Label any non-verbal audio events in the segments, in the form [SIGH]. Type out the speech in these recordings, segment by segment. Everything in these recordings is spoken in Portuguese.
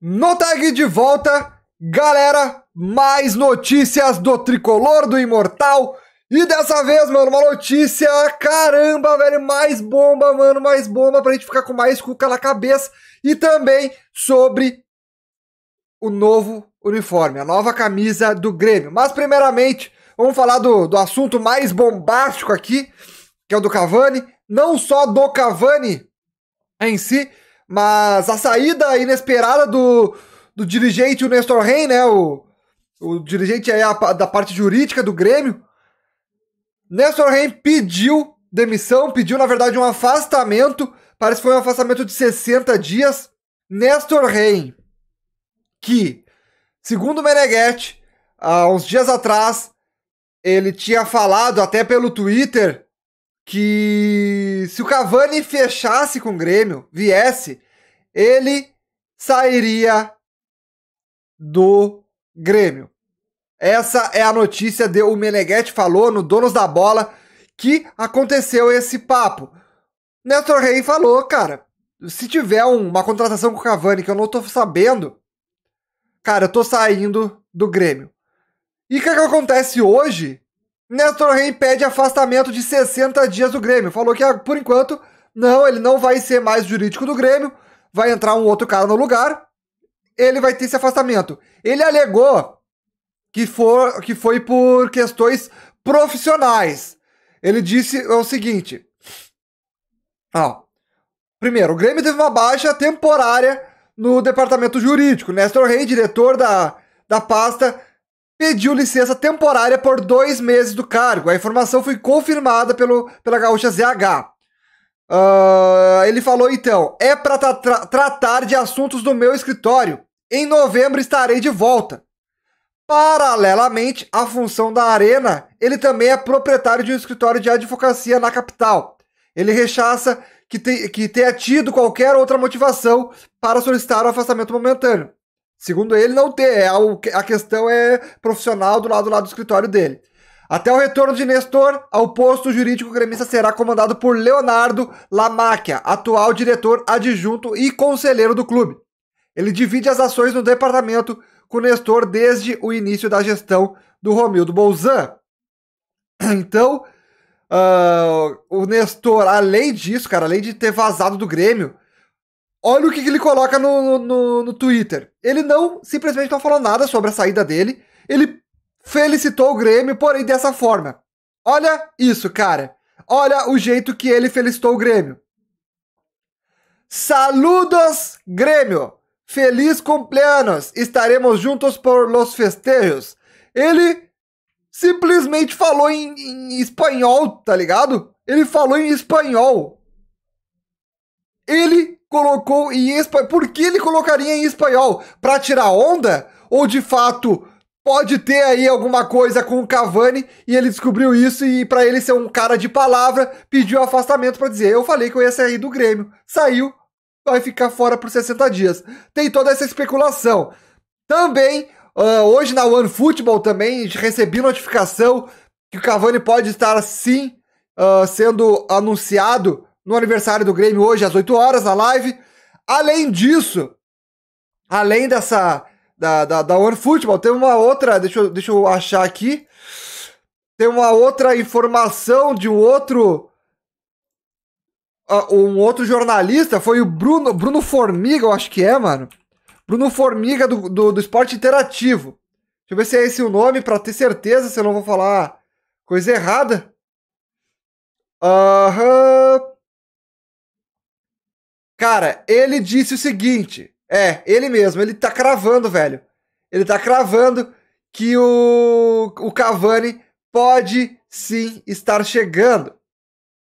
No tag aqui de volta, galera. Mais notícias do tricolor do Imortal. E dessa vez, mano, uma notícia, caramba, velho, mais bomba, mano, mais bomba pra gente ficar com mais cuca na cabeça. E também sobre o novo uniforme, a nova camisa do Grêmio. Mas primeiramente, vamos falar do, do assunto mais bombástico aqui, que é o do Cavani. Não só do Cavani em si, mas a saída inesperada do, do dirigente, o Nestor Reim, né? O, o dirigente aí da parte jurídica do Grêmio. Nestor Reim pediu demissão, pediu, na verdade, um afastamento. Parece que foi um afastamento de 60 dias. Nestor Reim, que, segundo Meneghetti, há uns dias atrás, ele tinha falado até pelo Twitter que se o Cavani fechasse com o Grêmio, viesse, ele sairia do Grêmio. Essa é a notícia de o Meneghetti falou no Donos da Bola que aconteceu esse papo. Neto Rei falou, cara, se tiver uma contratação com o Cavani que eu não tô sabendo, cara, eu tô saindo do Grêmio. E o que, é que acontece hoje Nestor Rey pede afastamento de 60 dias do Grêmio. Falou que, ah, por enquanto, não, ele não vai ser mais jurídico do Grêmio. Vai entrar um outro cara no lugar. Ele vai ter esse afastamento. Ele alegou que, for, que foi por questões profissionais. Ele disse o seguinte: ah, Primeiro, o Grêmio teve uma baixa temporária no departamento jurídico. Nestor Rey, diretor da, da pasta, pediu licença temporária por dois meses do cargo. A informação foi confirmada pelo, pela gaúcha ZH. Uh, ah, ele falou então: é para tra tratar de assuntos do meu escritório. Em novembro estarei de volta. Paralelamente à função da Arena, ele também é proprietário de um escritório de advocacia na capital. Ele rechaça que, te que tenha tido qualquer outra motivação para solicitar o afastamento momentâneo. Segundo ele, não ter. É algo, a questão é profissional do lado, do lado do escritório dele. Até o retorno de Nestor ao posto jurídico gremista será comandado por Leonardo Lamáquia, atual diretor adjunto e conselheiro do clube. Ele divide as ações no departamento com Nestor desde o início da gestão do Romildo Bolzan. [CLEARS THROAT] Então, uh, o Nestor, além disso, cara, além de ter vazado do Grêmio, Olha o que, que ele coloca no, no, no Twitter. Ele não simplesmente não falou nada sobre a saída dele. Ele felicitou o Grêmio, porém dessa forma. Olha isso, cara. Olha o jeito que ele felicitou o Grêmio. Saludos, Grêmio! Feliz cumpleaños! Estaremos juntos por los festejos. Ele simplesmente falou em, em espanhol, tá ligado? Ele falou em espanhol. Ele colocou em espanhol. Por que ele colocaria em espanhol? Para tirar onda? Ou de fato pode ter aí alguma coisa com o Cavani e ele descobriu isso e para ele ser um cara de palavra, pediu afastamento para dizer: "Eu falei que eu ia sair do Grêmio". Saiu, vai ficar fora por 60 dias. Tem toda essa especulação. Também uh, hoje na One Football também recebi notificação que o Cavani pode estar sim uh, sendo anunciado no aniversário do Grêmio hoje, às 8 horas, a live. Além disso, além dessa. Da, da, da One Football, tem uma outra. Deixa eu, deixa eu achar aqui. Tem uma outra informação de um outro. Ah, um outro jornalista, foi o Bruno, Bruno Formiga, eu acho que é, mano. Bruno Formiga do, do, do Esporte Interativo. Deixa eu ver se é esse o nome, para ter certeza se eu não vou falar coisa errada. Aham. Cara, ele disse o seguinte: é, ele mesmo, ele tá cravando, velho. Ele tá cravando que o, o Cavani pode sim estar chegando.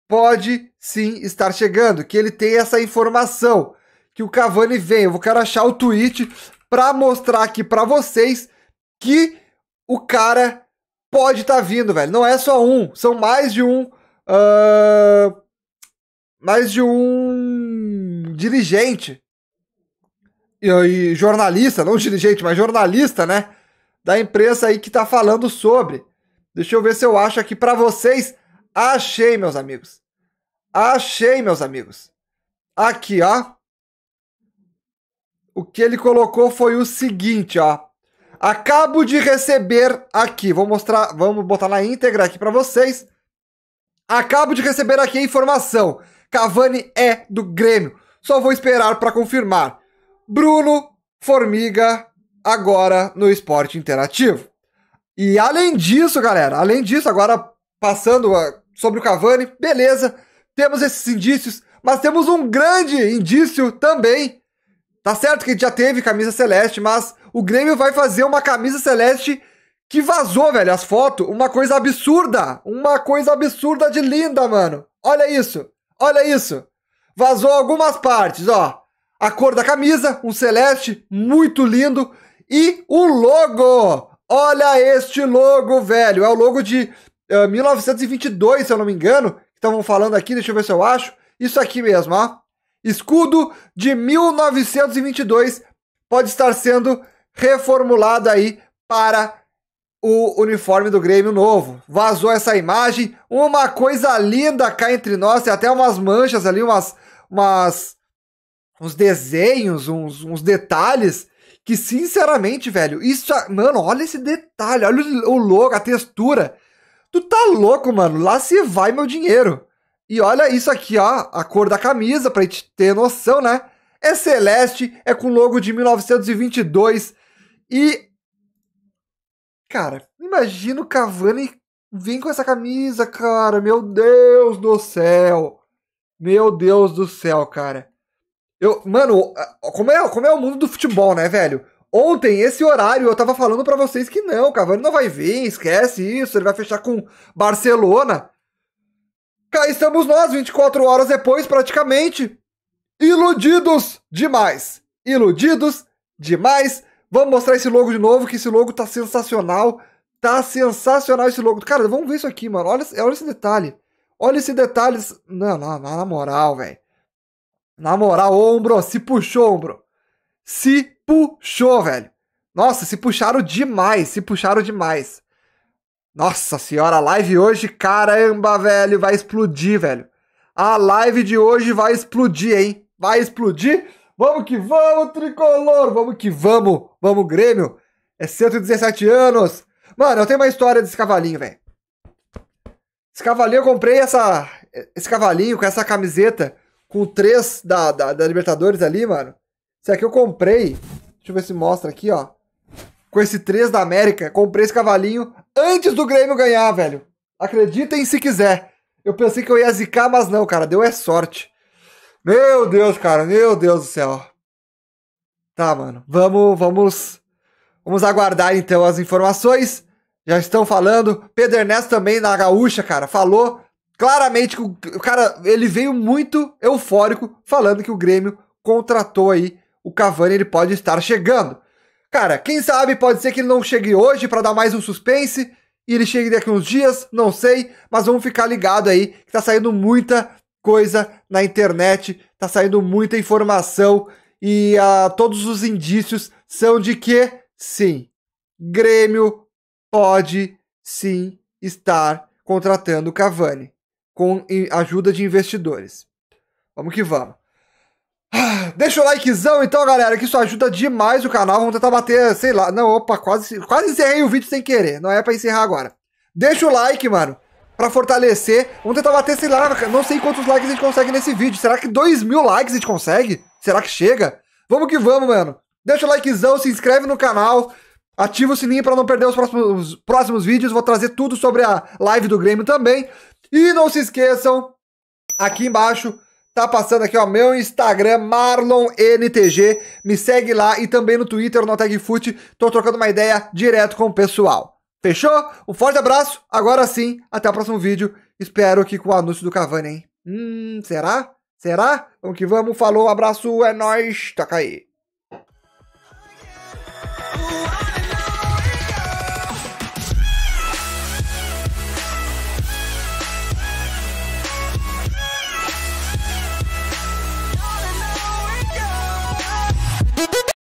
Pode sim estar chegando. Que ele tem essa informação. Que o Cavani vem. Eu vou quero achar o tweet pra mostrar aqui pra vocês que o cara pode estar tá vindo, velho. Não é só um, são mais de um. Uh, mais de um dirigente e, jornalista, não dirigente, mas jornalista, né? Da imprensa aí que tá falando sobre. Deixa eu ver se eu acho aqui para vocês. Achei, meus amigos. Achei, meus amigos. Aqui, ó. O que ele colocou foi o seguinte, ó. Acabo de receber aqui, vou mostrar, vamos botar na íntegra aqui para vocês. Acabo de receber aqui a informação. Cavani é do Grêmio. Só vou esperar para confirmar. Bruno Formiga agora no esporte interativo. E além disso, galera, além disso, agora passando ah, sobre o Cavani, beleza, temos esses indícios, mas temos um grande indício também. Tá certo que já teve camisa celeste, mas o Grêmio vai fazer uma camisa celeste que vazou, velho, as fotos. Uma coisa absurda, uma coisa absurda de linda, mano. Olha isso, olha isso vazou algumas partes, ó. A cor da camisa, um celeste, muito lindo. E o logo! Olha este logo, velho! É o logo de uh, eh, 1922, se eu não me engano. Estavam falando aqui, deixa eu ver se eu acho. Isso aqui mesmo, ó. Escudo de 1922 pode estar sendo reformulado aí para o uniforme do Grêmio novo. Vazou essa imagem, uma coisa linda cá entre nós, tem até umas manchas ali, umas, umas uns desenhos, uns, uns detalhes que sinceramente, velho, isso, é, mano, olha esse detalhe, olha o, logo, a textura. Tu tá louco, mano, lá se vai meu dinheiro. E olha isso aqui, ó, a cor da camisa pra gente ter noção, né? É celeste, é com logo de 1922 e Cara, imagina o Cavani vem com essa camisa, cara. Meu Deus do céu. Meu Deus do céu, cara. Eu, mano, como é, como é o mundo do futebol, né, velho? Ontem, esse horário, eu tava falando para vocês que não, Cavani não vai vir, esquece isso, ele vai fechar com Barcelona. Cá estamos nós, 24 horas depois, praticamente. Iludidos demais. Iludidos demais. Vamos mostrar esse logo de novo, que esse logo tá sensacional. Tá sensacional esse logo. Cara, vamos ver isso aqui, mano. Olha, olha esse detalhe. Olha esse detalhe. Não, não, não na moral, velho. Na moral, ombro, se puxou, ombro. Se puxou, velho. Nossa, se puxaram demais, se puxaram demais. Nossa senhora, a live hoje, caramba, velho, vai explodir, velho. A live de hoje vai explodir, hein? Vai explodir. Vamos que vamos, tricolor! Vamos que vamos! Vamos, Grêmio! É 117 anos! Mano, eu tenho uma história desse cavalinho, velho. Esse cavalinho, eu comprei essa, esse cavalinho com essa camiseta com três da, da, da Libertadores ali, mano. Isso aqui eu comprei. Deixa eu ver se mostra aqui, ó. Com esse 3 da América, comprei esse cavalinho antes do Grêmio ganhar, velho. Acreditem se quiser. Eu pensei que eu ia zicar, mas não, cara. Deu é sorte. Meu Deus, cara, meu Deus do céu. Tá, mano. Vamos, vamos, vamos aguardar então as informações. Já estão falando. Pedro Ernesto também na gaúcha, cara, falou claramente que o cara, ele veio muito eufórico falando que o Grêmio contratou aí o Cavani, ele pode estar chegando. Cara, quem sabe pode ser que ele não chegue hoje para dar mais um suspense e ele chegue daqui uns dias, não sei, mas vamos ficar ligado aí que tá saindo muita coisa na internet, tá saindo muita informação e a ah, todos os indícios são de que, sim, Grêmio pode sim estar contratando Cavani com ajuda de investidores. Vamos que vamos. [SIGHS] deixa o likezão então, galera, que isso ajuda demais o canal. Vamos tentar bater, sei lá. Não, opa, quase, quase encerrei o vídeo sem querer. Não é para encerrar agora. Deixa o like, mano pra fortalecer. Vamos tentar bater, sei lá, não sei quantos likes a gente consegue nesse vídeo. Será que 2 mil likes a gente consegue? Será que chega? Vamos que vamos, mano. Deixa o likezão, se inscreve no canal. Ativa o sininho para não perder os próximos, os próximos vídeos. Vou trazer tudo sobre a live do Grêmio também. E não se esqueçam, aqui embaixo tá passando aqui, ó, meu Instagram, MarlonNTG. Me segue lá e também no Twitter, no TagFoot. Tô trocando uma ideia direto com o pessoal. Fechou? Um forte abraço. Agora sim, até o próximo vídeo. Espero que com o anúncio do Cavani, hein? Hum, será? Será? Vamos que vamos. Falou, abraço, é nóis. Toca aí.